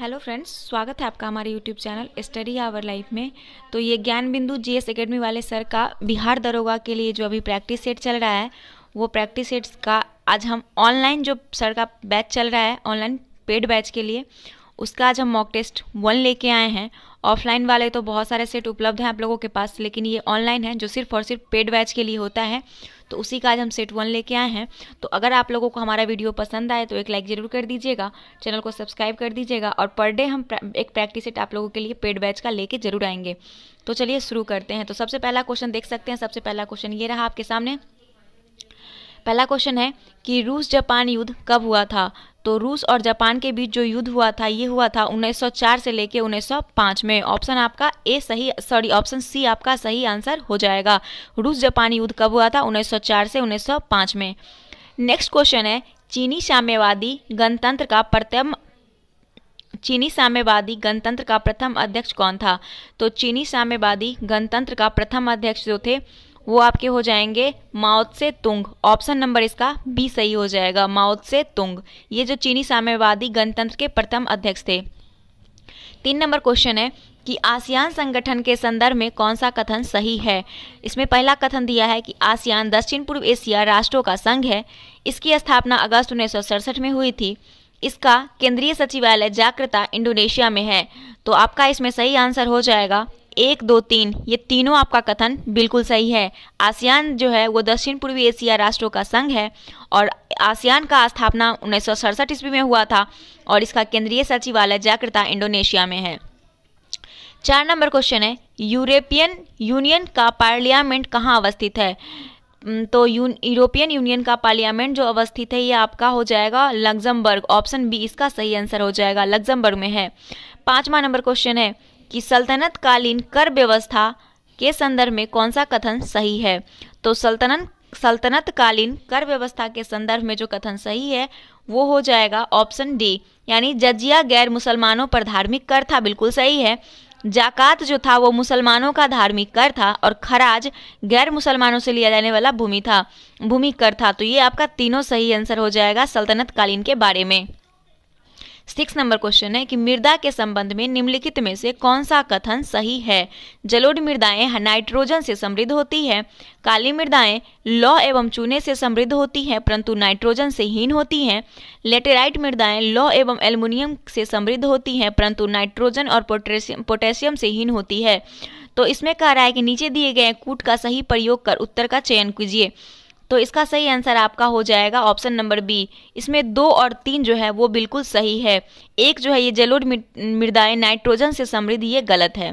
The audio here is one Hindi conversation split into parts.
हेलो फ्रेंड्स स्वागत है आपका हमारे YouTube channel study hour life में तो ये Gyan Bindu G S academy वाले सर का बिहार दरोगा के लिए जो अभी प्रैक्टिस सेट चल रहा है वो प्रैक्टिस सेट्स का आज हम ऑनलाइन जो सर का बैच चल रहा है ऑनलाइन पेड बैच के लिए उसका आज हम मॉक टेस्ट वन लेके आए हैं ऑफलाइन वाले तो बहुत सारे सेट उपलब्ध हैं आप लोगों के पास लेकिन ये ऑनलाइन है जो सिर्फ और सिर्फ पेड बैच के लिए होता है तो उसी का आज हम सेट वन लेके आए हैं तो अगर आप लोगों को हमारा वीडियो पसंद आए तो एक लाइक ज़रूर कर दीजिएगा चैनल को सब्सक्राइब कर दीजिएगा और पर डे हम एक प्रैक्टिस सेट आप लोगों के लिए पेड बैच का लेके जरूर आएंगे तो चलिए शुरू करते हैं तो सबसे पहला क्वेश्चन देख सकते हैं सबसे पहला क्वेश्चन ये रहा आपके सामने पहला क्वेश्चन है कि रूस जापान युद्ध कब हुआ था तो रूस और जापान के बीच जो युद्ध हुआ था ये हुआ था 1904 से लेके 1905 में ऑप्शन आपका ए सही सॉरी ऑप्शन सी आपका सही आंसर हो जाएगा रूस जापान युद्ध कब हुआ था 1904 से 1905 में नेक्स्ट क्वेश्चन है चीनी साम्यवादी गणतंत्र का प्रथम चीनी साम्यवादी गणतंत्र का प्रथम अध्यक्ष कौन था तो चीनी साम्यवादी गणतंत्र का प्रथम अध्यक्ष जो थे वो आपके हो जाएंगे माउथ से तुंग ऑप्शन नंबर इसका बी सही हो जाएगा माउथ से तुंग ये जो चीनी साम्यवादी गणतंत्र के प्रथम अध्यक्ष थे तीन नंबर क्वेश्चन है कि आसियान संगठन के संदर्भ में कौन सा कथन सही है इसमें पहला कथन दिया है कि आसियान दक्षिण पूर्व एशिया राष्ट्रों का संघ है इसकी स्थापना अगस्त उन्नीस में हुई थी इसका केंद्रीय सचिवालय जाकृता इंडोनेशिया में है तो आपका इसमें सही आंसर हो जाएगा एक दो तीन ये तीनों आपका कथन बिल्कुल सही है आसियान जो है वो दक्षिण पूर्वी एशिया राष्ट्रों का संघ है और आसियान का स्थापना उन्नीस ईस्वी में हुआ था और इसका केंद्रीय सचिवालय जाकर्ता इंडोनेशिया में है चार नंबर क्वेश्चन है यूरोपियन यूनियन का पार्लियामेंट कहाँ अवस्थित है तो यूरोपियन यूनियन का पार्लियामेंट जो अवस्थित है ये आपका हो जाएगा लग्जमबर्ग ऑप्शन बी इसका सही आंसर हो जाएगा लग्जमबर्ग में है पांचवा नंबर क्वेश्चन है कि सल्तनत कालीन कर व्यवस्था के संदर्भ में कौन सा कथन सही है तो सल्तनत सल्तनत कालीन कर व्यवस्था के संदर्भ में जो कथन सही है वो हो जाएगा ऑप्शन डी यानी जजिया गैर मुसलमानों पर धार्मिक कर था बिल्कुल सही है जाकात जो था वो मुसलमानों का धार्मिक कर था और खराज गैर मुसलमानों से लिया जाने वाला भूमि था भूमि कर था तो ये आपका तीनों सही आंसर हो जाएगा सल्तनत कालीन के बारे में सिक्स नंबर क्वेश्चन है कि मृदा के संबंध में निम्नलिखित में से कौन सा कथन सही है जलोढ़ मृदाएं नाइट्रोजन से समृद्ध होती है काली मृदाएं लौ एवं चूने से समृद्ध होती हैं परंतु नाइट्रोजन से हीन होती हैं लेटेराइट मृदाएं लौ एवं एल्युमिनियम से समृद्ध होती हैं परंतु नाइट्रोजन और पोटेशियम पोटेशियम से हीन होती है तो इसमें कह रहा है कि नीचे दिए गए कूट का सही प्रयोग कर उत्तर का चयन कीजिए तो इसका सही आंसर आपका हो जाएगा ऑप्शन नंबर बी इसमें दो और तीन जो है वो बिल्कुल सही है एक जो है ये जलोड मृदाएं नाइट्रोजन से समृद्ध ये गलत है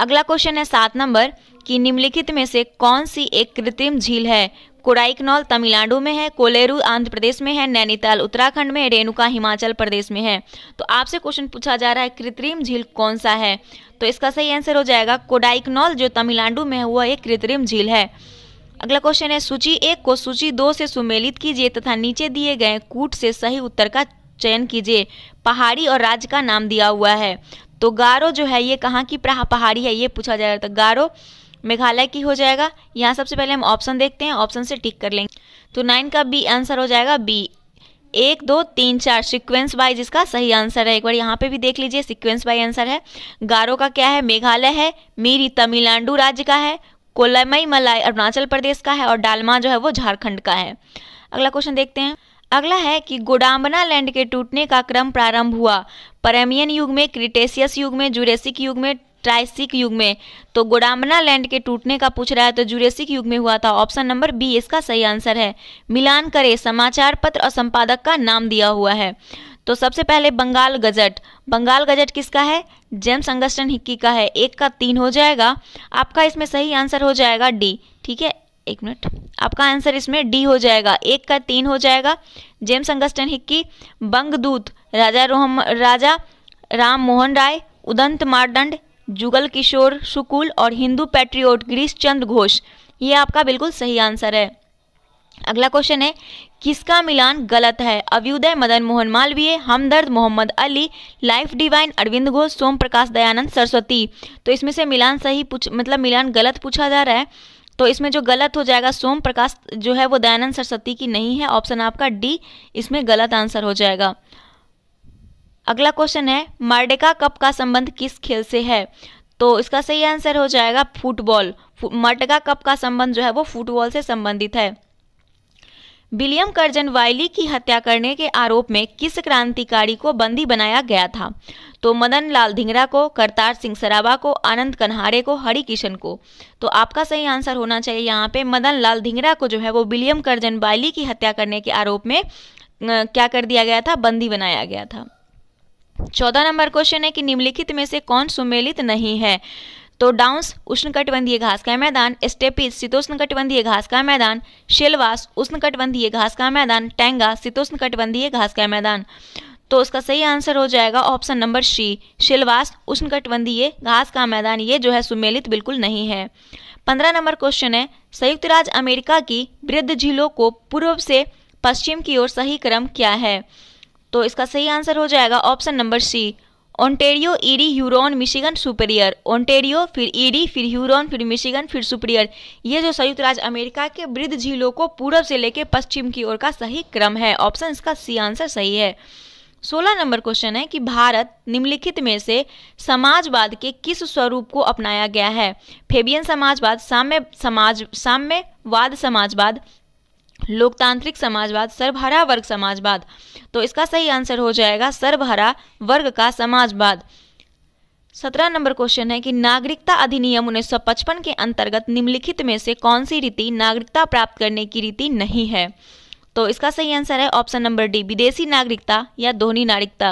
अगला क्वेश्चन है सात नंबर कि निम्नलिखित में से कौन सी एक कृत्रिम झील है कोडाइकनॉल तमिलनाडु में है कोलेरू आंध्र प्रदेश में है नैनीताल उत्तराखंड में रेणुका हिमाचल प्रदेश में है तो आपसे क्वेश्चन पूछा जा रहा है कृत्रिम झील कौन सा है तो इसका सही आंसर हो जाएगा कोडाइकनॉल जो तमिलनाडु में है वह एक कृत्रिम झील है अगला क्वेश्चन है सूची एक को सूची दो से सुमेलित कीजिए तथा नीचे दिए गए कूट से सही उत्तर का चयन कीजिए पहाड़ी और राज्य का नाम दिया हुआ है तो गारो जो है ये कहाँ की पहाड़ी है ये पूछा जाएगा तो गारो मेघालय की हो जाएगा यहाँ सबसे पहले हम ऑप्शन देखते हैं ऑप्शन से टिक कर लेंगे तो नाइन का बी आंसर हो जाएगा बी एक दो तीन चार सिक्वेंस वाइज इसका सही आंसर है एक बार यहाँ पे भी देख लीजिए सिक्वेंस वाइज आंसर है गारो का क्या है मेघालय है मीरी तमिलनाडु राज्य का है कोलमई मलाई अरुणाचल प्रदेश का है और डालमा जो है वो झारखंड का है अगला क्वेश्चन देखते हैं अगला है कि गोडाम्बना लैंड के टूटने का क्रम प्रारंभ हुआ परेमियन युग में क्रिटेशियस युग में जुरेसिक युग में ट्राइसिक युग में तो गोडाम्बना लैंड के टूटने का पूछ रहा है तो जुरेसिक युग में हुआ था ऑप्शन नंबर बी इसका सही आंसर है मिलान करे समाचार पत्र और संपादक का नाम दिया हुआ है तो सबसे पहले बंगाल गजट बंगाल गजट किसका है जेम्स अंगस्टन हिक्की का है एक का तीन हो जाएगा आपका इसमें सही आंसर हो जाएगा डी ठीक है एक मिनट आपका आंसर इसमें डी हो जाएगा एक का तीन हो जाएगा James Augustus Hicky Bangadoot Raja रोहम राजा राम मोहन राय उदंत मारदंड जुगल किशोर शुकुल और हिंदू पैट्रियोट गिरीश चंद्र घोष ये आपका बिल्कुल सही आंसर है अगला क्वेश्चन है किसका मिलान गलत है अव्युदय मदन मोहन मालवीय हमदर्द मोहम्मद अली लाइफ डिवाइन अरविंद घोष सोम प्रकाश दयानंद सरस्वती तो इसमें से मिलान सही पूछ मतलब मिलान गलत पूछा जा रहा है तो इसमें जो गलत हो जाएगा सोम प्रकाश जो है वो दयानंद सरस्वती की नहीं है ऑप्शन आपका डी इसमें गलत आंसर हो जाएगा अगला क्वेश्चन है मार्डेका कप का संबंध किस खेल से है तो इसका सही आंसर हो जाएगा फुटबॉल फु, मार्डेका कप का संबंध जो है वो फुटबॉल से संबंधित है विलियम कर्जन वाइली की हत्या करने के आरोप में किस क्रांतिकारी को बंदी बनाया गया था तो मदन लाल धिंगरा को करतार सिंह सराबा को आनंद कन्हारे को हरि किशन को तो आपका सही आंसर होना चाहिए यहाँ पे मदन लाल धिंगरा को जो है वो विलियम कर्जन वाइली की हत्या करने के आरोप में क्या कर दिया गया था बंदी बनाया गया था चौदह नंबर क्वेश्चन है कि निम्नलिखित में से कौन सुमेलित नहीं है तो डाउंस उष्णकटिबंधीय घास का मैदान स्टेपीज शीतोष्णकटिबंधीय घास का मैदान शेलवास उष्णकटिबंधीय घास का मैदान टेंगा शीतोष्णकटिबंधीय घास का मैदान तो उसका सही आंसर हो जाएगा ऑप्शन नंबर सी शिलवास उष्णकटिबंधीय घास का मैदान ये जो है सुमेलित बिल्कुल नहीं है पंद्रह नंबर क्वेश्चन है संयुक्त राज्य अमेरिका की वृद्ध झीलों को पूर्व से पश्चिम की ओर सही क्रम क्या है तो इसका सही आंसर हो जाएगा option number C Ontario Erie Huron Michigan Superior Ontario फिर ईडी फिर ह्यूरोन फिर मिशिगन फिर सुपेरियर ये जो संयुक्त राज्य अमेरिका के वृद्ध झीलों को पूर्व से लेकर पश्चिम की ओर का सही क्रम है ऑप्शन इसका सी आंसर सही है सोलह नंबर क्वेश्चन है कि भारत निम्नलिखित में से समाजवाद के किस स्वरूप को अपनाया गया है फेबियन समाजवाद साम्य समाज साम्यवाद समाजवाद लोकतांत्रिक समाजवाद सर्वहरा वर्ग समाजवाद तो इसका सही आंसर हो जाएगा सर्वहरा वर्ग का समाजवाद सत्रह नंबर क्वेश्चन है कि नागरिकता अधिनियम उन्नीस सौ पचपन के अंतर्गत निम्नलिखित में से कौन सी रीति नागरिकता प्राप्त करने की रीति नहीं है तो इसका सही आंसर है ऑप्शन नंबर डी विदेशी नागरिकता या दोहनी नागरिकता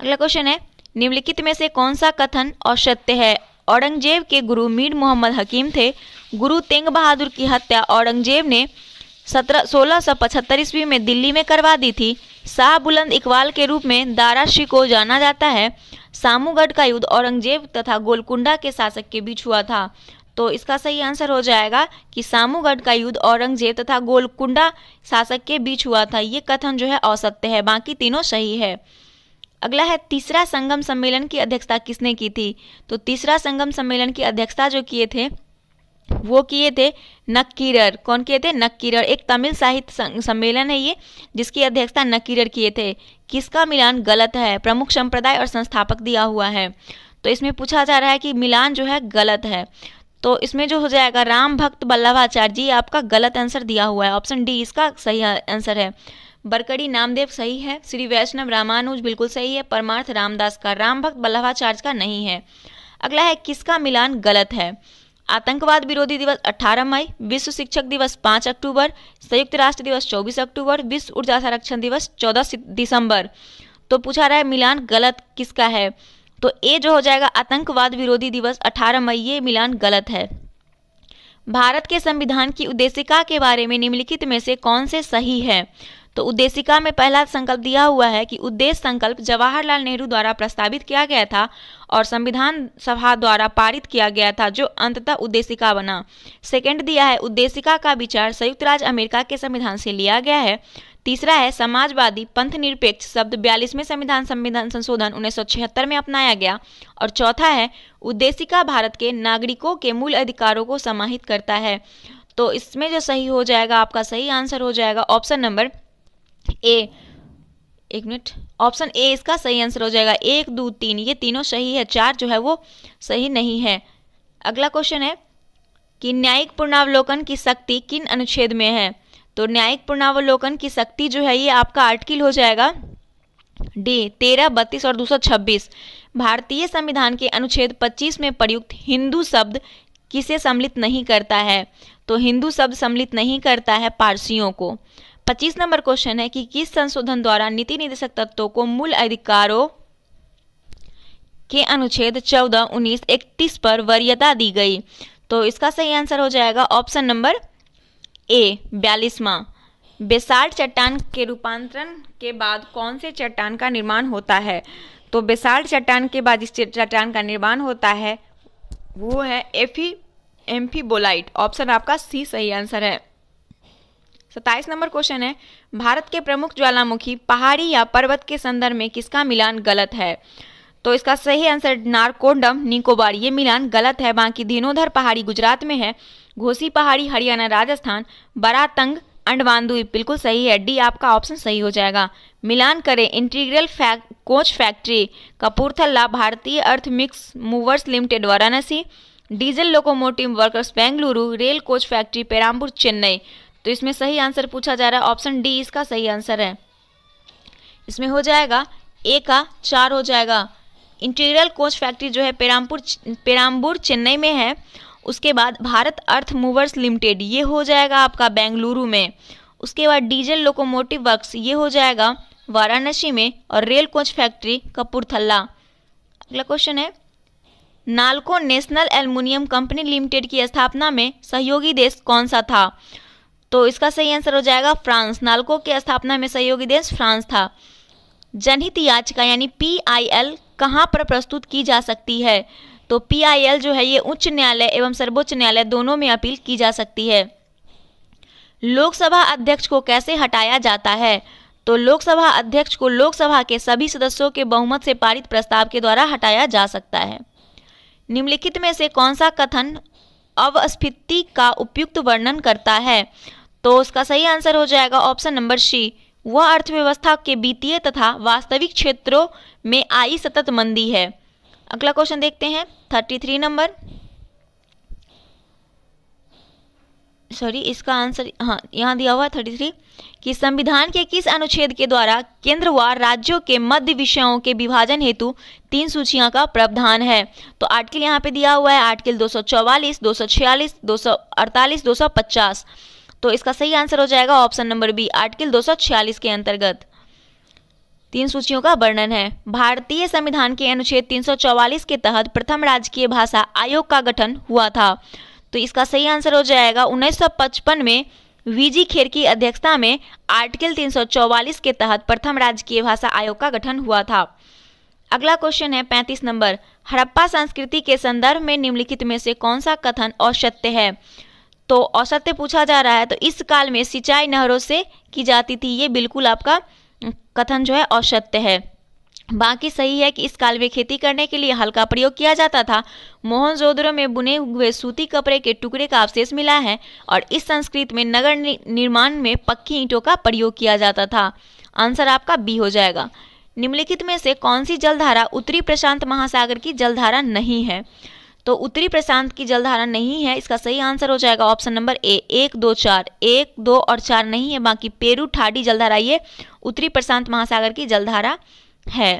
अगला क्वेश्चन है निम्नलिखित में से कौन सा कथन और सत्य है औरंगजेब के गुरु मीर मोहम्मद हकीम थे गुरु तेंग बहादुर की हत्या औरंगजेब ने सत्रह सोलह सौ पचहत्तर ईस्वी में दिल्ली में करवा दी थी शाह बुलंद इकबाल के रूप में दारा श्री को जाना जाता है सामूगढ़ का युद्ध औरंगजेब तथा गोलकुंडा के शासक के बीच हुआ था तो इसका सही आंसर हो जाएगा कि सामूगढ़ का युद्ध औरंगजेब तथा गोलकुंडा शासक के बीच हुआ था ये कथन जो है असत्य है बाकी तीनों सही है अगला है तीसरा संगम सम्मेलन की अध्यक्षता किसने की थी तो तीसरा संगम सम्मेलन की अध्यक्षता जो किए थे वो किए थे नक्कीरर कौन किए थे नक्कीरर एक तमिल साहित्य सम्मेलन है ये जिसकी अध्यक्षता नक्कीरर किए थे किसका मिलान गलत है प्रमुख संप्रदाय और संस्थापक दिया हुआ है तो इसमें पूछा जा रहा है कि मिलान जो है गलत है तो इसमें जो हो जाएगा राम भक्त बल्लभाचार्य जी आपका गलत आंसर दिया हुआ है ऑप्शन डी इसका सही आंसर है बरकड़ी नामदेव सही है श्री वैष्णव रामानुज बिल्कुल सही है परमार्थ रामदास का राम भक्त बल्लभाचार्य का नहीं है अगला है किसका मिलान गलत है आतंकवाद विरोधी दिवस 18 मई विश्व शिक्षक दिवस 5 अक्टूबर संयुक्त राष्ट्र दिवस 24 अक्टूबर विश्व ऊर्जा संरक्षण दिवस 14 दिसंबर तो पूछा रहा है मिलान गलत किसका है तो ए जो हो जाएगा आतंकवाद विरोधी दिवस 18 मई ये मिलान गलत है भारत के संविधान की उद्देशिका के बारे में निम्नलिखित में से कौन से सही है तो उद्देशिका में पहला संकल्प दिया हुआ है कि उद्देश्य संकल्प जवाहरलाल नेहरू द्वारा प्रस्तावित किया गया था और संविधान सभा द्वारा पारित किया गया था जो अंततः उद्देशिका बना सेकंड दिया है उद्देशिका का विचार संयुक्त राज्य अमेरिका के संविधान से लिया गया है तीसरा है समाजवादी पंथ निरपेक्ष शब्द बयालीसवें संविधान संविधान संशोधन उन्नीस में अपनाया गया और चौथा है उद्देशिका भारत के नागरिकों के मूल अधिकारों को समाहित करता है तो इसमें जो सही हो जाएगा आपका सही आंसर हो जाएगा ऑप्शन नंबर ए एक मिनट ऑप्शन ए इसका सही आंसर हो जाएगा एक दो तीन ये तीनों सही है चार जो है वो सही नहीं है अगला क्वेश्चन है कि न्यायिक पूर्णावलोकन की शक्ति किन अनुच्छेद में है तो न्यायिक पूर्णावलोकन की शक्ति जो है ये आपका आर्टिकल हो जाएगा डी तेरह बत्तीस और दो छब्बीस भारतीय संविधान के अनुच्छेद पच्चीस में प्रयुक्त हिंदू शब्द किसे सम्मिलित नहीं करता है तो हिंदू शब्द सम्मिलित नहीं करता है पारसियों को पच्चीस नंबर क्वेश्चन है कि किस संशोधन द्वारा नीति निदेशक तत्वों को मूल अधिकारों के अनुच्छेद चौदह उन्नीस इकतीस पर वरीयता दी गई तो इसका सही आंसर हो जाएगा ऑप्शन नंबर ए बयालीसवा बेसाल्ट चट्टान के रूपांतरण के बाद कौन से चट्टान का निर्माण होता है तो बेसाल्ट चट्टान के बाद जिस चट्टान का निर्माण होता है वो है एफी एम्फीबोलाइट ऑप्शन आपका सी सही आंसर है सत्ताईस नंबर क्वेश्चन है भारत के प्रमुख ज्वालामुखी पहाड़ी या पर्वत के संदर्भ में किसका मिलान गलत है तो इसका सही आंसर नारकोंडम निकोबार ये मिलान गलत है बाकी दिनोधर पहाड़ी गुजरात में है घोसी पहाड़ी हरियाणा राजस्थान बरातंग अंडमान द्वीप बिल्कुल सही है डी आपका ऑप्शन सही हो जाएगा मिलान करें इंटीग्रल फैक, कोच फैक्ट्री कपूरथल्ला भारतीय अर्थ मिक्स movers limited Varanasi diesel locomotive workers Bengaluru rail coach factory Perambur Chennai तो इसमें सही आंसर पूछा जा रहा है ऑप्शन डी इसका सही आंसर है इसमें हो जाएगा ए का चार हो जाएगा इंटीरियल कोच फैक्ट्री जो है पेरामपुर पेरामपुर चेन्नई में है उसके बाद भारत अर्थ मूवर्स लिमिटेड ये हो जाएगा आपका बेंगलुरु में उसके बाद डीजल लोकोमोटिव वर्क ये हो जाएगा वाराणसी में और रेल कोच फैक्ट्री कपूरथल्ला अगला क्वेश्चन है NALCO national aluminium company limited की स्थापना में सहयोगी देश कौन सा था तो इसका सही आंसर हो जाएगा फ्रांस नालको की स्थापना में सहयोगी देश फ्रांस था जनहित याचिका यानी पी आई एल कहाँ पर प्रस्तुत की जा सकती है तो पी आई एल जो है ये उच्च न्यायालय एवं सर्वोच्च न्यायालय दोनों में अपील की जा सकती है लोकसभा अध्यक्ष को कैसे हटाया जाता है तो लोकसभा अध्यक्ष को लोकसभा के सभी सदस्यों के बहुमत से पारित प्रस्ताव के द्वारा हटाया जा सकता है निम्नलिखित में से कौन सा कथन अवस्फीति का उपयुक्त वर्णन करता है तो उसका सही आंसर हो जाएगा ऑप्शन नंबर सी वह अर्थव्यवस्था के वित्तीय तथा वास्तविक क्षेत्रों में आई सतत मंदी है अगला क्वेश्चन देखते हैं थर्टी थ्री नंबर सॉरी इसका आंसर हाँ यहाँ दिया हुआ है थर्टी थ्री कि संविधान के किस अनुच्छेद के द्वारा केंद्र व राज्यों के मध्य विषयों के विभाजन हेतु तीन सूचियां का प्रावधान है तो आर्टिकल यहाँ पे दिया हुआ है आर्टिकल दो दो दो सौ सौ सौ चौवालीस छियालीस अड़तालीस दो सौ पचास तो इसका सही आंसर हो जाएगा ऑप्शन नंबर बी आर्टिकल 246 के अंतर्गत तीन सूचियों का वर्णन है भारतीय संविधान के अनुच्छेद 344 के तहत प्रथम राजकीय भाषा आयोग का गठन हुआ था तो इसका सही आंसर हो जाएगा 1955 में वीजी खेर की अध्यक्षता में आर्टिकल 344 के तहत प्रथम राजकीय भाषा आयोग का गठन हुआ था अगला क्वेश्चन है 35 नंबर हड़प्पा संस्कृति के संदर्भ में निम्नलिखित में से कौन सा कथन औसत्य है तो औसत पूछा जा रहा है तो इस काल में सिंचाई नहरों से की जाती थी ये बिल्कुल आपका कथन जो है औसत्य है बाकी सही है कि इस काल में खेती करने के लिए हल्का प्रयोग किया जाता था मोहन में बुने हुए सूती कपड़े के टुकड़े का अवशेष मिला है और इस संस्कृत में नगर निर्माण में पक्की ईंटों का प्रयोग किया जाता था आंसर आपका बी हो जाएगा निम्नलिखित में से कौन सी जलधारा उत्तरी प्रशांत महासागर की जलधारा नहीं है तो उत्तरी प्रशांत की जलधारा नहीं है इसका सही आंसर हो जाएगा ऑप्शन नंबर ए एक दो चार एक दो और चार नहीं है बाकी पेरू ठाडी जलधारा ये उत्तरी प्रशांत महासागर की जलधारा है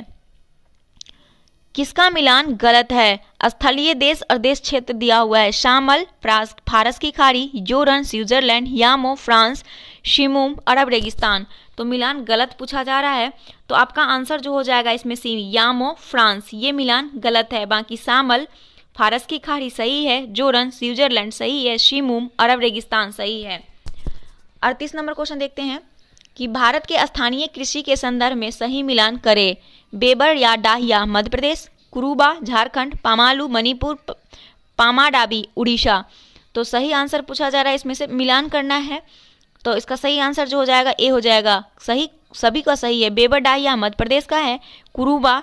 किसका मिलान गलत है स्थलीय देश और देश क्षेत्र दिया हुआ है शामल फ्रांस फारस की खाड़ी योरन स्विट्जरलैंड यामो फ्रांस शिमुम अरब रेगिस्तान तो मिलान गलत पूछा जा रहा है तो आपका आंसर जो हो जाएगा इसमें सी यामो फ्रांस ये मिलान गलत है बाकी शामल फारस की खाड़ी सही है जोरन स्विट्जरलैंड सही है शिमूम अरब रेगिस्तान सही है अड़तीस नंबर क्वेश्चन देखते हैं कि भारत के स्थानीय कृषि के संदर्भ में सही मिलान करे बेबर या डाहिया मध्य प्रदेश कुरूबा झारखंड पामालू मणिपुर पामाडाबी उड़ीसा तो सही आंसर पूछा जा रहा है इसमें से मिलान करना है तो इसका सही आंसर जो हो जाएगा ए हो जाएगा सही सभी का सही है बेबर डाहिया मध्य प्रदेश का है कुरूबा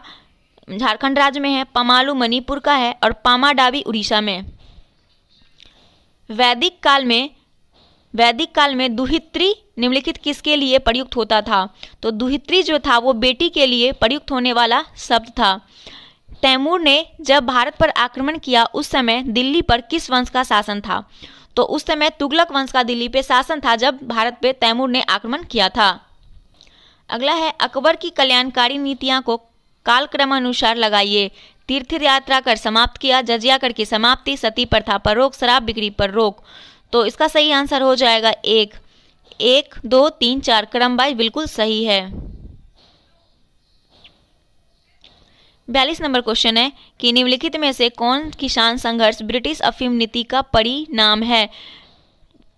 झारखंड राज्य में है पमालू मणिपुर का है और पामाडाबी उड़ीसा में वैदिक काल में वैदिक काल में दुहित्री निम्नलिखित किसके लिए प्रयुक्त होता था तो दुहित्री जो था वो बेटी के लिए प्रयुक्त होने वाला शब्द था तैमूर ने जब भारत पर आक्रमण किया उस समय दिल्ली पर किस वंश का शासन था तो उस समय तुगलक वंश का दिल्ली पे शासन था जब भारत पे तैमूर ने आक्रमण किया था अगला है अकबर की कल्याणकारी नीतियां को कालक्रम अनुसार लगाइए तीर्थ यात्रा कर समाप्त किया जजिया कर की समाप्ति सती प्रथा पर रोक शराब बिक्री पर रोक तो इसका सही आंसर हो जाएगा एक एक दो तीन चार क्रम बाई बिल्कुल सही है बयालीस नंबर क्वेश्चन है कि निम्नलिखित में से कौन किसान संघर्ष ब्रिटिश अफीम नीति का परिणाम है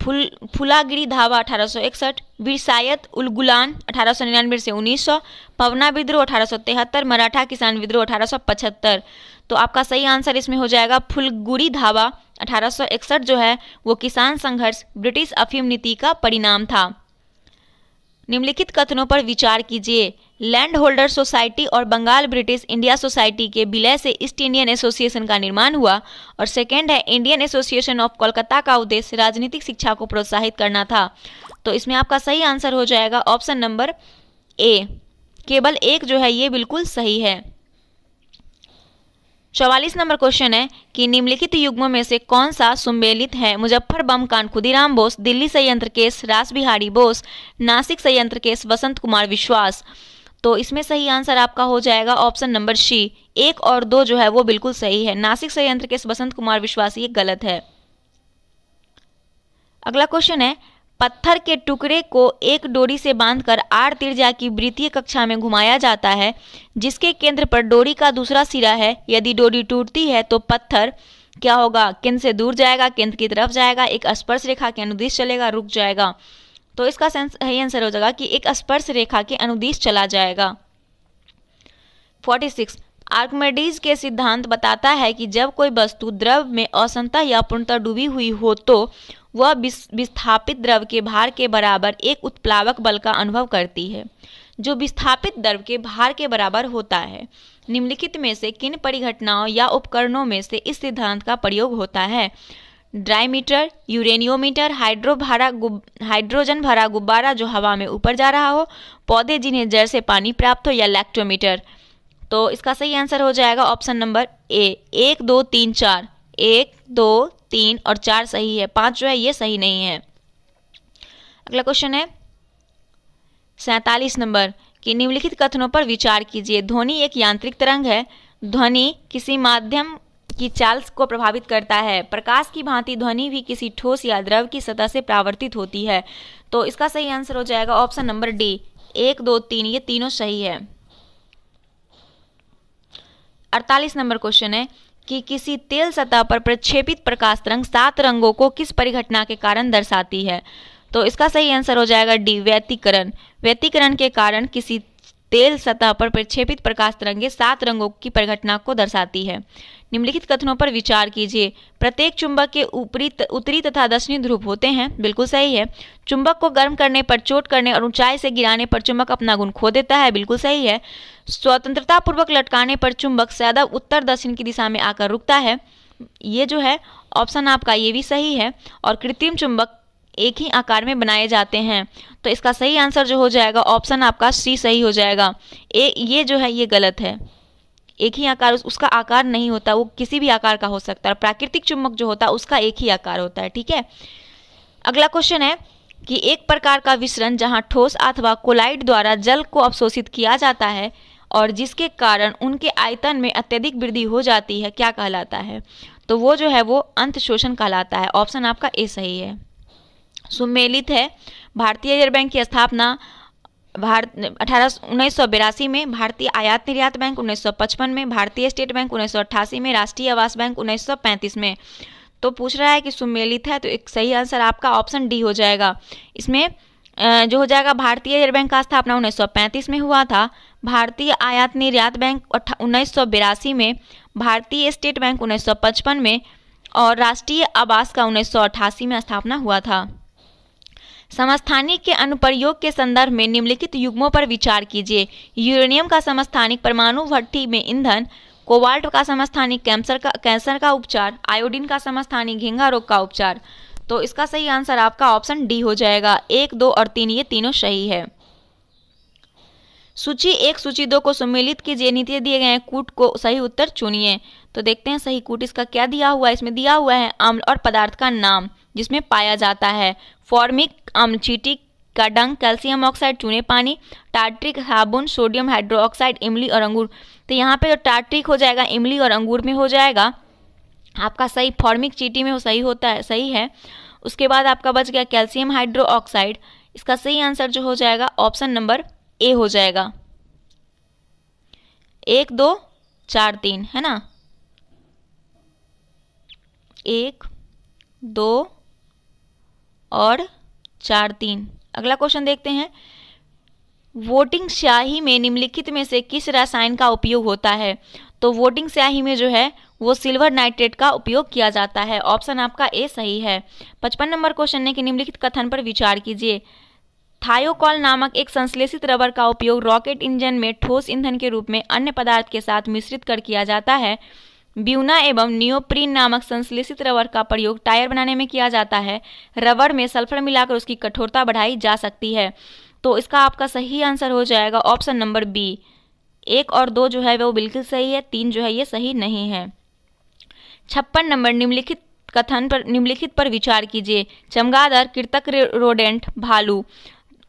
फुल फुलागिरी धावा इकसठ विरसायत उल गुलान अठारह सौ निन्यानवे से उन्नीस सौ पवना विद्रोह अठारह सौ तिहत्तर मराठा किसान विद्रोह अठारह सौ पचहत्तर तो आपका सही आंसर इसमें हो जाएगा फुलगुरी धावा अठारह सौ इकसठ जो है वो किसान संघर्ष ब्रिटिश अफीम नीति का परिणाम था निम्नलिखित कथनों पर विचार कीजिए लैंड होल्डर सोसाइटी और बंगाल ब्रिटिश इंडिया सोसाइटी के विलय से ईस्ट इंडियन एसोसिएशन का निर्माण हुआ और सेकेंड है इंडियन एसोसिएशन ऑफ कोलकाता का उद्देश्य राजनीतिक शिक्षा को प्रोत्साहित करना था तो इसमें आपका सही आंसर हो जाएगा ऑप्शन नंबर ए केवल एक जो है ये बिल्कुल सही है चौवालीस नंबर क्वेश्चन है कि निम्नलिखित युग्मों में से कौन सा सुमेलित है मुजफ्फर बम कान खुदीराम बोस दिल्ली संयंत्र केस रास बिहारी बोस नासिक संयंत्र केस वसंत कुमार विश्वास तो इसमें सही आंसर आपका हो जाएगा ऑप्शन नंबर सी एक और दो जो है वो बिल्कुल सही है नासिक संयंत्र केस वसंत कुमार विश्वास ये गलत है अगला क्वेश्चन है पत्थर के टुकड़े को एक डोरी से बांधकर आठ तिरजा की वृत्तीय कक्षा में घुमाया जाता है जिसके केंद्र पर डोरी का दूसरा सिरा है यदि डोरी टूटती है तो पत्थर क्या होगा केंद्र से दूर जाएगा केंद्र की तरफ जाएगा एक स्पर्श रेखा के अनुदिश चलेगा रुक जाएगा तो इसका सही आंसर हो जाएगा कि एक स्पर्श रेखा के अनुदिश चला जाएगा 46 आर्कमेडीज के सिद्धांत बताता है कि जब कोई वस्तु द्रव में असंता या पूर्णतः डूबी हुई हो तो वह विस्थापित द्रव के भार के बराबर एक उत्प्लावक बल का अनुभव करती है जो विस्थापित द्रव के भार के बराबर होता है निम्नलिखित में से किन परिघटनाओं या उपकरणों में से इस सिद्धांत का प्रयोग होता है ड्राईमीटर यूरेनियोमीटर हाइड्रो भरा हाइड्रोजन भरा गुब्बारा जो हवा में ऊपर जा रहा हो पौधे जिन्हें जड़ से पानी प्राप्त हो या लैक्टोमीटर तो इसका सही आंसर हो जाएगा ऑप्शन नंबर ए एक दो तीन चार एक दो तीन और चार सही है पांच जो है ये सही नहीं है अगला क्वेश्चन है सैतालीस नंबर कि निम्नलिखित कथनों पर विचार कीजिए ध्वनि एक यांत्रिक तरंग है ध्वनि किसी माध्यम की चाल को प्रभावित करता है प्रकाश की भांति ध्वनि भी किसी ठोस या द्रव की सतह से प्रावर्तित होती है तो इसका सही आंसर हो जाएगा ऑप्शन नंबर डी एक दो तीन ये तीनों सही है अड़तालीस नंबर क्वेश्चन है कि किसी तेल सतह पर प्रक्षेपित प्रकाश तरंग सात रंगों को किस परिघटना के कारण दर्शाती है तो इसका सही आंसर हो जाएगा डी व्यतीकरण व्यतीकरण के कारण किसी तेल सतह पर प्रक्षेपित प्रकाश तरंगे सात रंगों की परिघटना को दर्शाती है निम्नलिखित कथनों पर विचार कीजिए प्रत्येक चुंबक के ऊपरी उत्तरी तथा दक्षिणी ध्रुव होते हैं बिल्कुल सही है चुंबक को गर्म करने पर चोट करने और ऊंचाई से गिराने पर चुंबक अपना गुण खो देता है बिल्कुल सही है स्वतंत्रतापूर्वक लटकाने पर चुंबक ज्यादा उत्तर दक्षिण की दिशा में आकर रुकता है ये जो है ऑप्शन आपका ये भी सही है और कृत्रिम चुंबक एक ही आकार में बनाए जाते हैं तो इसका सही आंसर जो हो जाएगा ऑप्शन आपका सी सही हो जाएगा ए ये जो है ये गलत है एक ही आकार उसका आकार नहीं होता वो किसी भी आकार का हो सकता है प्राकृतिक चुंबक जो होता है उसका एक ही आकार होता है ठीक है अगला क्वेश्चन है कि एक प्रकार का विसरण जहाँ ठोस अथवा कोलाइट द्वारा जल को अवशोषित किया जाता है और जिसके कारण उनके आयतन में अत्यधिक वृद्धि हो जाती है क्या कहलाता है तो वो जो है वो अंत शोषण कहलाता है ऑप्शन आपका ए सही है सुमेलित है भारतीय रिजर्व बैंक की स्थापना भारत अठारह उन्नीस में भारतीय आयात निर्यात बैंक 1955 में भारतीय स्टेट बैंक 1988 में राष्ट्रीय आवास बैंक 1935 में तो पूछ रहा है कि सुमेलित है तो एक सही आंसर आपका ऑप्शन डी हो जाएगा इसमें जो हो जाएगा भारतीय रिजर्व बैंक का स्थापना 1935 में हुआ था भारतीय आयात निर्यात बैंक उन्नीस में भारतीय स्टेट बैंक उन्नीस में और राष्ट्रीय आवास का उन्नीस में स्थापना हुआ था समस्थानिक के अनुप्रयोग के संदर्भ में निम्नलिखित युग्मों पर विचार कीजिए यूरेनियम का समस्थानिक परमाणु भट्टी में ईंधन कोवाल्ट का समस्थानिक कैंसर का कैंसर का उपचार आयोडीन का समस्थानिक घेंगा रोग का उपचार तो इसका सही आंसर आपका ऑप्शन डी हो जाएगा एक दो और तीन ये तीनों सही है सूची एक सूची दो को सम्मिलित कीजिए नीति दिए गए कूट को सही उत्तर चुनिए तो देखते हैं सही कूट इसका क्या दिया हुआ है इसमें दिया हुआ है अम्ल और पदार्थ का नाम जिसमें पाया जाता है फॉर्मिक अम्ल चीटी का डंग कैल्शियम ऑक्साइड चूने पानी टार्ट्रिक साबुन सोडियम हाइड्रोक्साइड इमली और अंगूर तो यहाँ पे जो टार्ट्रिक हो जाएगा इमली और अंगूर में हो जाएगा आपका सही फॉर्मिक चीटी में सही होता है सही है उसके बाद आपका बच गया कैल्शियम हाइड्रोक्साइड इसका सही आंसर जो हो जाएगा ऑप्शन नंबर ए हो जाएगा एक दो चार तीन है ना एक दो और चार तीन अगला क्वेश्चन देखते हैं वोटिंग स्याही में निम्नलिखित में से किस रसायन का उपयोग होता है तो वोटिंग स्याही में जो है वो सिल्वर नाइट्रेट का उपयोग किया जाता है ऑप्शन आपका ए सही है पचपन नंबर क्वेश्चन है कि निम्नलिखित कथन पर विचार कीजिए थायोकॉल नामक एक संश्लेषित रबर का उपयोग रॉकेट इंजन में ठोस ईंधन के रूप में अन्य पदार्थ के साथ मिश्रित कर किया जाता है ब्यूना एवं नियोप्रीन नामक संश्लेषित रबर का प्रयोग टायर बनाने में किया जाता है रबर में सल्फर मिलाकर उसकी कठोरता बढ़ाई जा सकती है तो इसका आपका सही आंसर हो जाएगा ऑप्शन नंबर बी एक और दो जो है वो बिल्कुल सही है तीन जो है ये सही नहीं है छप्पन नंबर निम्नलिखित कथन पर निम्नलिखित पर विचार कीजिए चमगादर कृतक रोडेंट भालू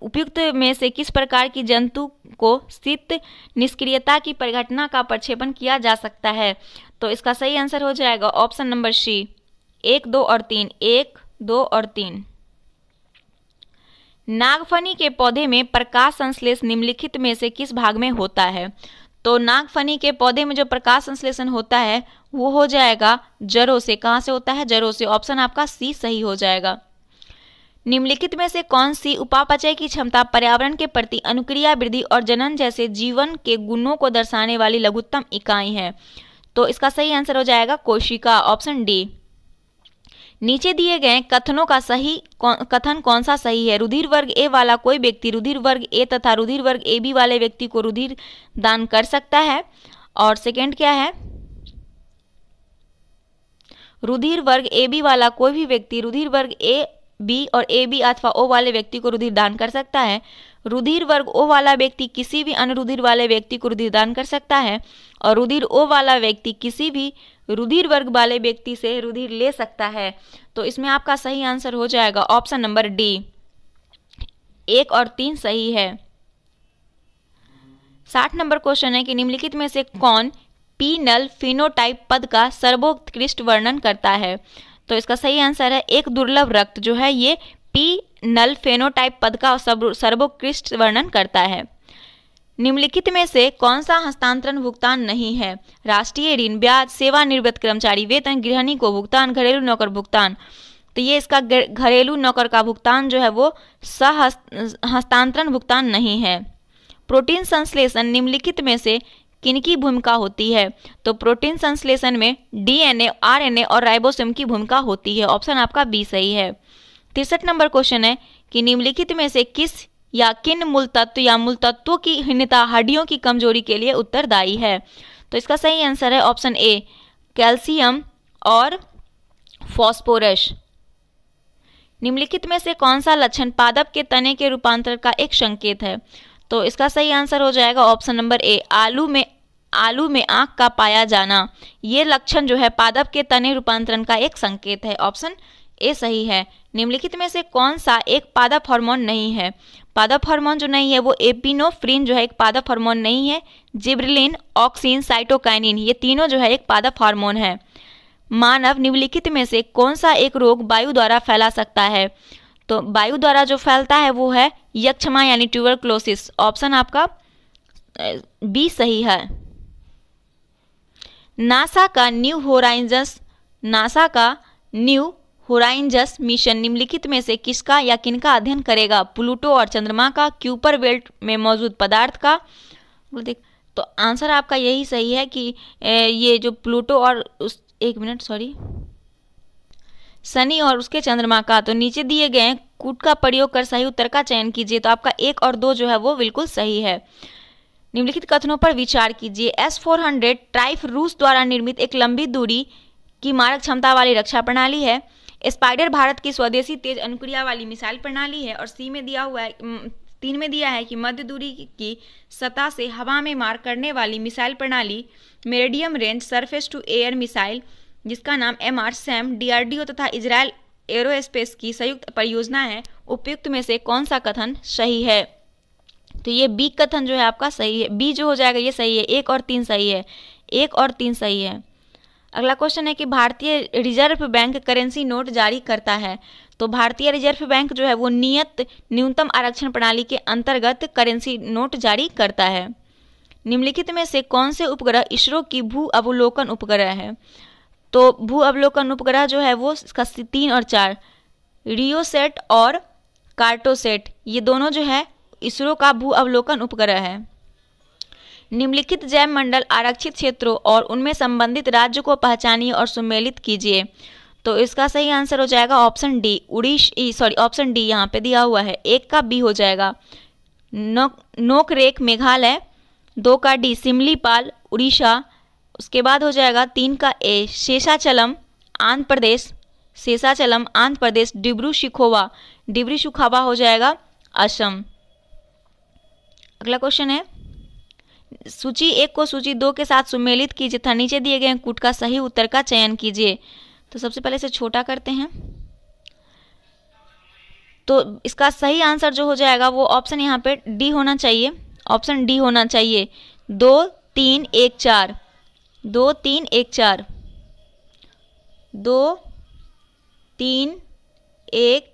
उपयुक्त में से किस प्रकार की जंतु को स्थित निष्क्रियता की परिघटना का प्रक्षेपण किया जा सकता है तो इसका सही आंसर हो जाएगा ऑप्शन नंबर सी एक दो और तीन एक दो और तीन नागफनी के पौधे में प्रकाश संश्लेष निम्नलिखित में से किस भाग में होता है तो नागफनी के पौधे में जो प्रकाश संश्लेषण होता है वो हो जाएगा जरो से कहाँ से होता है जरो से ऑप्शन आपका सी सही हो जाएगा निम्नलिखित में से कौन सी उपापचय की क्षमता पर्यावरण के प्रति अनुक्रिया वृद्धि और जनन जैसे जीवन के गुणों को दर्शाने वाली लघुत्तम इकाई है तो इसका सही आंसर हो जाएगा कोशिका ऑप्शन डी नीचे दिए गए कथनों का सही कथन कौन सा सही है रुधिर वर्ग ए वाला कोई व्यक्ति रुधिर वर्ग ए तथा रुधिर वर्ग ए बी वाले व्यक्ति को रुधिर दान कर सकता है और सेकेंड क्या है रुधिर वर्ग ए बी वाला कोई भी व्यक्ति रुधिर वर्ग ए बी और ए बी अथवा ओ वाले व्यक्ति को रुधिर दान कर सकता है रुधिर वर्ग ओ वाला व्यक्ति किसी भी अन्य रुधिर वाले व्यक्ति को रुधिर दान कर सकता है और रुधिर ओ वाला व्यक्ति किसी भी रुधिर वर्ग वाले व्यक्ति से रुधिर ले सकता है तो इसमें आपका सही आंसर हो जाएगा ऑप्शन नंबर डी एक और तीन सही है साठ नंबर क्वेश्चन है कि निम्नलिखित में से कौन पीनल फिनोटाइप पद का सर्वोत्कृष्ट वर्णन करता है तो इसका सही आंसर है एक दुर्लभ रक्त जो है ये पी नल फेनोटाइप पद का सर्वोत्कृष्ट वर्णन करता है निम्नलिखित में से कौन सा हस्तांतरण भुगतान नहीं है राष्ट्रीय ऋण ब्याज सेवानिवृत्त कर्मचारी वेतन गृहणी को भुगतान घरेलू नौकर भुगतान तो ये इसका घरेलू नौकर का भुगतान जो है वो सह हस्तांतरण भुगतान नहीं है प्रोटीन संश्लेषण निम्नलिखित में से किनकी भूमिका होती है तो प्रोटीन संश्लेषण में डीएनए आरएनए और राइबोसोम की भूमिका होती है ऑप्शन आपका बी सही है तिरसठ नंबर क्वेश्चन है कि निम्नलिखित में से किस या किन मूल तत्व या मूल तत्वों की हीनता हड्डियों की कमजोरी के लिए उत्तरदायी है तो इसका सही आंसर है ऑप्शन ए कैल्शियम और फॉस्फोरस निम्नलिखित में से कौन सा लक्षण पादप के तने के रूपांतर का एक संकेत है तो इसका सही आंसर हो जाएगा ऑप्शन नंबर ए आलू में आलू में आंख का पाया जाना ये लक्षण जो है पादप के तने रूपांतरण का एक संकेत है ऑप्शन ए सही है निम्नलिखित में से कौन सा एक पादप हार्मोन नहीं है पादप हार्मोन जो नहीं है वो एपिनोफ्रिन जो है एक पादप हार्मोन नहीं है जिब्रिलिन ऑक्सिन साइटोकाइनिन ये तीनों जो है एक पादप हार्मोन है मानव निम्नलिखित में से कौन सा एक रोग वायु द्वारा फैला सकता है तो वायु द्वारा जो फैलता है वो है यक्षमा यानी ट्यूबरक्लोसिस ऑप्शन आपका बी सही है नासा का न्यू होराइजन्स नासा का न्यू होराइंजस मिशन निम्नलिखित में से किसका या किनका अध्ययन करेगा प्लूटो और चंद्रमा का क्यूपर बेल्ट में मौजूद पदार्थ का तो आंसर आपका यही सही है कि ये जो प्लूटो और उस एक मिनट सॉरी शनि और उसके चंद्रमा का तो नीचे दिए गए कूट का प्रयोग कर सही उत्तर का चयन कीजिए तो आपका एक और दो जो है वो बिल्कुल सही है निम्नलिखित कथनों पर विचार कीजिए एस फोर हंड्रेड ट्राइफ रूस द्वारा निर्मित एक लंबी दूरी की मारक क्षमता वाली रक्षा प्रणाली है स्पाइडर भारत की स्वदेशी तेज अनुक्रिया वाली मिसाइल प्रणाली है और सी में दिया हुआ है तीन में दिया है कि मध्य दूरी की सतह से हवा में मार करने वाली मिसाइल प्रणाली medium range surface to air missile जिसका नाम एम आर सैम डी तथा इसराइल एरोस्पेस की संयुक्त परियोजना है उपयुक्त में से कौन सा कथन सही है तो ये बी कथन जो है आपका सही है बी जो हो जाएगा ये सही है एक और तीन सही है एक और तीन सही है अगला क्वेश्चन है कि भारतीय रिजर्व बैंक करेंसी नोट जारी करता है तो भारतीय रिजर्व बैंक जो है वो नियत न्यूनतम आरक्षण प्रणाली के अंतर्गत करेंसी नोट जारी करता है निम्नलिखित में से कौन से उपग्रह इसरो की भू अवलोकन उपग्रह है तो भू अवलोकन उपग्रह जो है वो इसका तीन और चार रियोसेट और कार्टोसेट ये दोनों जो है इसरो का भू अवलोकन उपग्रह है निम्नलिखित जैव मंडल आरक्षित क्षेत्रों और उनमें संबंधित राज्य को पहचानिए और सुमेलित कीजिए तो इसका सही आंसर हो जाएगा option D Orissa sorry option D यहाँ पे दिया हुआ है एक का बी हो जाएगा नोक रेख मेघालय दो का डी सिमलीपाल उड़ीसा उसके बाद हो जाएगा तीन का ए शेषाचलम आंध्र प्रदेश शेषाचलम आंध्र प्रदेश डिब्रू शिखोवा डिब्रू शिखोवा हो जाएगा असम अगला क्वेश्चन है सूची एक को सूची दो के साथ सुमेलित कीजिए तथा नीचे दिए गए अंकुट का सही उत्तर का चयन कीजिए तो सबसे पहले इसे छोटा करते हैं तो इसका सही आंसर जो हो जाएगा वो ऑप्शन यहाँ पे डी होना चाहिए ऑप्शन डी होना चाहिए दो तीन एक चार दो तीन एक चार दो तीन एक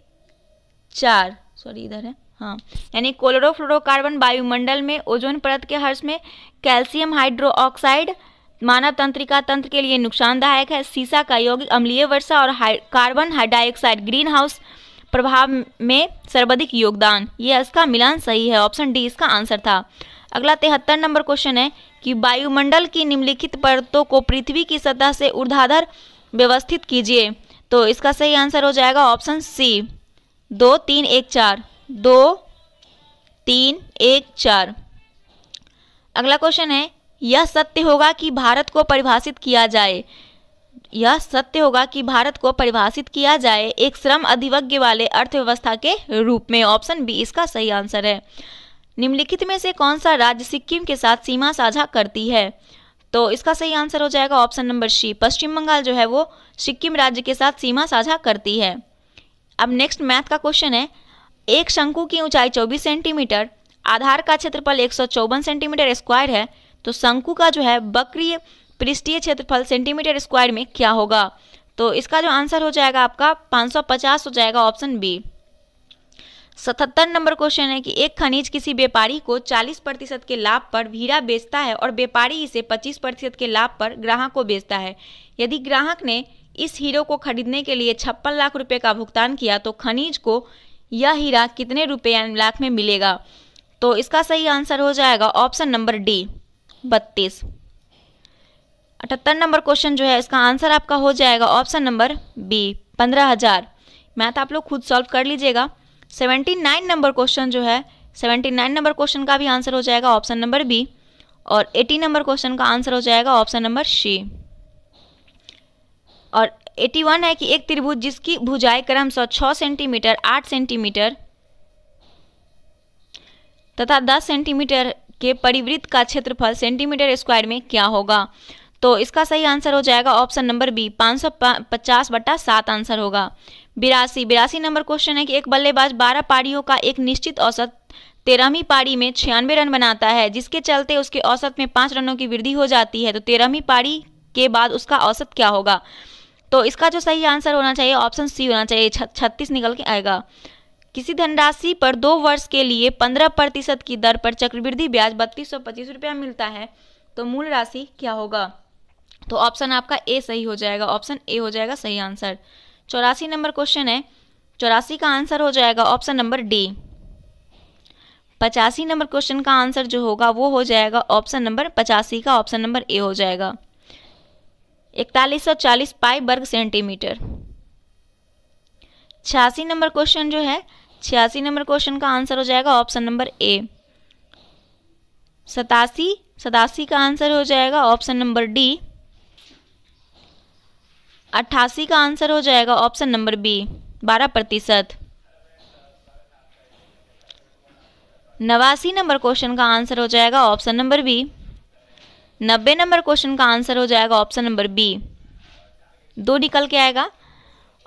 चार सॉरी इधर है हाँ यानी क्लोरोफ्लोरोकार्बन वायुमंडल में ओजोन परत के हर्ष में कैल्शियम हाइड्रोक्साइड मानव तंत्रिका तंत्र के लिए नुकसानदायक है सीसा का यौगिक अम्लीय वर्षा और high, carbon dioxide greenhouse प्रभाव में सर्वाधिक योगदान यह इसका मिलान सही है ऑप्शन डी इसका आंसर था अगला तिहत्तर नंबर क्वेश्चन है कि वायुमंडल की निम्नलिखित परतों को पृथ्वी की सतह से ऊर्धाधर व्यवस्थित कीजिए तो इसका सही आंसर हो जाएगा ऑप्शन सी दो तीन एक चार दो तीन एक चार अगला क्वेश्चन है यह सत्य होगा कि भारत को परिभाषित किया जाए यह सत्य होगा कि भारत को परिभाषित किया जाए एक श्रम अधिवज्ञ वाले अर्थव्यवस्था के रूप में ऑप्शन बी इसका सही आंसर है निम्नलिखित में से कौन सा राज्य सिक्किम के साथ सीमा साझा करती है तो इसका सही आंसर हो जाएगा option number C Paschim Bengal जो है वो सिक्किम राज्य के साथ सीमा साझा करती है अब नेक्स्ट मैथ का क्वेश्चन है एक शंकु की ऊंचाई 24 सेंटीमीटर आधार का क्षेत्रफल एक सेंटीमीटर स्क्वायर है तो शंकु का जो है बकरीय पृष्ठीय क्षेत्रफल सेंटीमीटर स्क्वायर में क्या होगा तो इसका जो आंसर हो जाएगा आपका 550 हो जाएगा ऑप्शन बी सतहत्तर नंबर क्वेश्चन है कि एक खनिज किसी व्यापारी को 40 प्रतिशत के लाभ पर हीरा बेचता है और व्यापारी इसे 25 प्रतिशत के लाभ पर ग्राहक को बेचता है यदि ग्राहक ने इस हीरो को खरीदने के लिए छप्पन लाख रुपए का भुगतान किया तो खनिज को यह हीरा कितने रुपये लाख में मिलेगा तो इसका सही आंसर हो जाएगा ऑप्शन नंबर डी बत्तीस अठहत्तर नंबर क्वेश्चन जो है इसका आंसर आपका हो जाएगा ऑप्शन नंबर बी पंद्रह हज़ार मैथ आप लोग खुद सॉल्व कर लीजिएगा सेवेंटी नाइन नंबर क्वेश्चन जो है सेवेंटी नाइन नंबर क्वेश्चन का भी आंसर हो जाएगा ऑप्शन नंबर बी और एटी नंबर क्वेश्चन का आंसर हो जाएगा ऑप्शन नंबर सी और 81 है कि एक त्रिभुज जिसकी भुजाएं क्रमशः 6 सेंटीमीटर 8 सेंटीमीटर तथा 10 सेंटीमीटर के परिवृत्त का क्षेत्रफल सेंटीमीटर स्क्वायर में क्या होगा तो इसका सही आंसर हो जाएगा ऑप्शन नंबर बी पाँच सौ पचास बटा सात आंसर होगा बिरासी बिरासी नंबर क्वेश्चन है कि एक बल्लेबाज बारह पारियों का एक निश्चित औसत तेरहवीं पारी में छियानवे रन बनाता है जिसके चलते उसके औसत में पाँच रनों की वृद्धि हो जाती है तो तेरहवीं पारी के बाद उसका औसत क्या होगा तो इसका जो सही आंसर होना चाहिए ऑप्शन सी होना चाहिए छत्तीस निकल के आएगा किसी धनराशि पर दो वर्ष के लिए पंद्रह प्रतिशत की दर पर चक्रवृद्धि ब्याज बत्तीस सौ पच्चीस रुपया मिलता है तो मूल राशि क्या होगा तो ऑप्शन आपका ए सही हो जाएगा ऑप्शन ए हो जाएगा सही आंसर चौरासी नंबर क्वेश्चन है चौरासी का आंसर हो जाएगा ऑप्शन नंबर डी पचासी नंबर क्वेश्चन का आंसर जो होगा वो हो जाएगा ऑप्शन नंबर पचासी का ऑप्शन नंबर ए हो जाएगा इकतालीस सौ चालीस पाई वर्ग सेंटीमीटर छियासी नंबर क्वेश्चन जो है छियासी नंबर क्वेश्चन का आंसर हो जाएगा ऑप्शन नंबर ए सतासी सतासी का आंसर हो जाएगा ऑप्शन नंबर डी अट्ठासी का आंसर हो जाएगा ऑप्शन नंबर बी बारह प्रतिशत नवासी नंबर क्वेश्चन का आंसर हो जाएगा ऑप्शन नंबर बी नब्बे नंबर क्वेश्चन का आंसर हो जाएगा ऑप्शन नंबर बी दो निकल के आएगा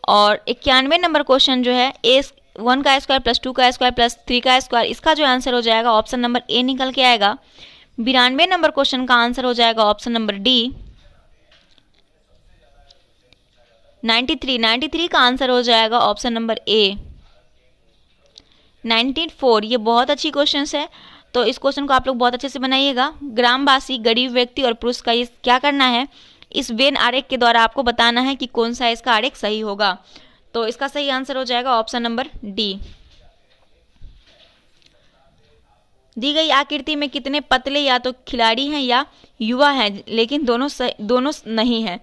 और इक्यानवे नंबर क्वेश्चन जो है ए वन का स्क्वायर प्लस टू का स्क्वायर प्लस थ्री का स्क्वायर इसका जो आंसर हो जाएगा ऑप्शन नंबर ए निकल के आएगा बिरानवे नंबर क्वेश्चन का आंसर हो जाएगा ऑप्शन नंबर डी 93 93 का आंसर हो जाएगा ऑप्शन नंबर ए 94 ये बहुत अच्छी क्वेश्चन है तो इस क्वेश्चन को आप लोग बहुत अच्छे से बनाइएगा ग्रामवासी गरीब व्यक्ति और पुरुष का ये क्या करना है इस वेन आरेख के द्वारा आपको बताना है कि कौन सा इसका आरेख सही होगा तो इसका सही आंसर हो जाएगा ऑप्शन नंबर डी दी गई आकृति में कितने पतले या तो खिलाड़ी हैं या युवा हैं लेकिन दोनों सही, दोनों नहीं हैं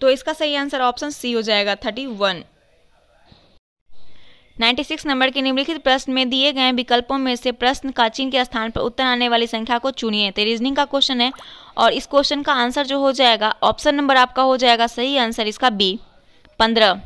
तो इसका सही आंसर ऑप्शन सी हो जाएगा थर्टी वन 96 नंबर के निम्नलिखित प्रश्न में दिए गए विकल्पों में से प्रश्न का चिन्ह के स्थान पर उत्तर आने वाली संख्या को चुनिए तो रीजनिंग का क्वेश्चन है और इस क्वेश्चन का आंसर जो हो जाएगा ऑप्शन नंबर आपका हो जाएगा सही आंसर इसका बी पंद्रह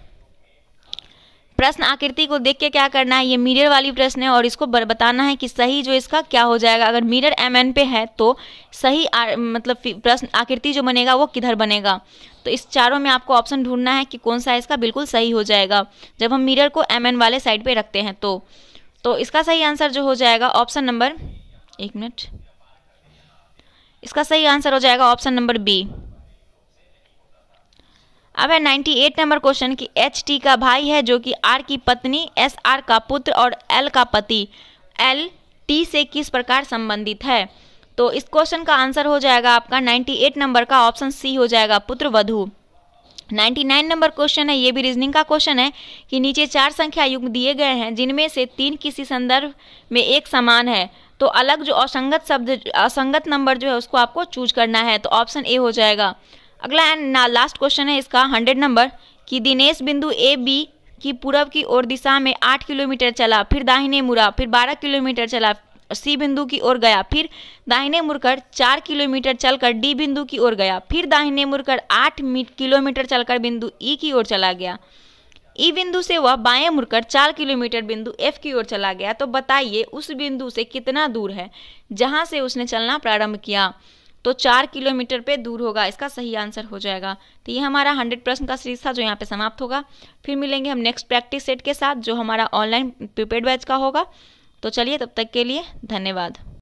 प्रश्न आकृति को देख के क्या करना है ये मिरर वाली प्रश्न है और इसको बताना है कि सही जो इसका क्या हो जाएगा अगर मिरर एम एन पे है तो सही आ, मतलब प्रश्न आकृति जो बनेगा वो किधर बनेगा तो इस चारों में आपको ऑप्शन ढूंढना है कि कौन सा इसका बिल्कुल सही हो जाएगा जब हम मिरर को एम एन वाले साइड पर रखते हैं तो तो इसका सही आंसर जो हो जाएगा ऑप्शन नंबर एक मिनट इसका सही आंसर हो जाएगा ऑप्शन नंबर बी अब है 98 नंबर क्वेश्चन कि एच टी का भाई है जो कि आर की पत्नी एस आर का पुत्र और एल का पति एल टी से किस प्रकार संबंधित है तो इस क्वेश्चन का आंसर हो जाएगा आपका 98 नंबर का ऑप्शन सी हो जाएगा पुत्र वधु 99 नंबर क्वेश्चन है ये भी रीजनिंग का क्वेश्चन है कि नीचे चार संख्या युग्म दिए गए हैं जिनमें से तीन किसी संदर्भ में एक समान है तो अलग जो असंगत शब्द असंगत नंबर जो है उसको आपको चूज करना है तो ऑप्शन ए हो जाएगा अगला एंड लास्ट क्वेश्चन है इसका हंड्रेड नंबर कि दिनेश बिंदु ए बी की पूर्व की ओर दिशा में आठ किलोमीटर चला फिर दाहिने मुड़ा फिर बारह किलोमीटर चला सी बिंदु की ओर गया फिर दाहिने मुड़कर चार किलोमीटर चलकर डी बिंदु की ओर गया फिर दाहिने मुड़कर आठ किलोमीटर चलकर बिंदु ई e की ओर चला गया ई e बिंदु से वह बाएं मुड़कर चार किलोमीटर बिंदु एफ की ओर चला गया तो बताइए उस बिंदु से कितना दूर है जहां से उसने चलना प्रारंभ किया तो चार किलोमीटर पे दूर होगा इसका सही आंसर हो जाएगा तो ये हमारा हंड्रेड प्रश्न का सीरीज था जो यहाँ पे समाप्त होगा फिर मिलेंगे हम नेक्स्ट प्रैक्टिस सेट के साथ जो हमारा ऑनलाइन प्रीपेड बैच का होगा तो चलिए तब तक के लिए धन्यवाद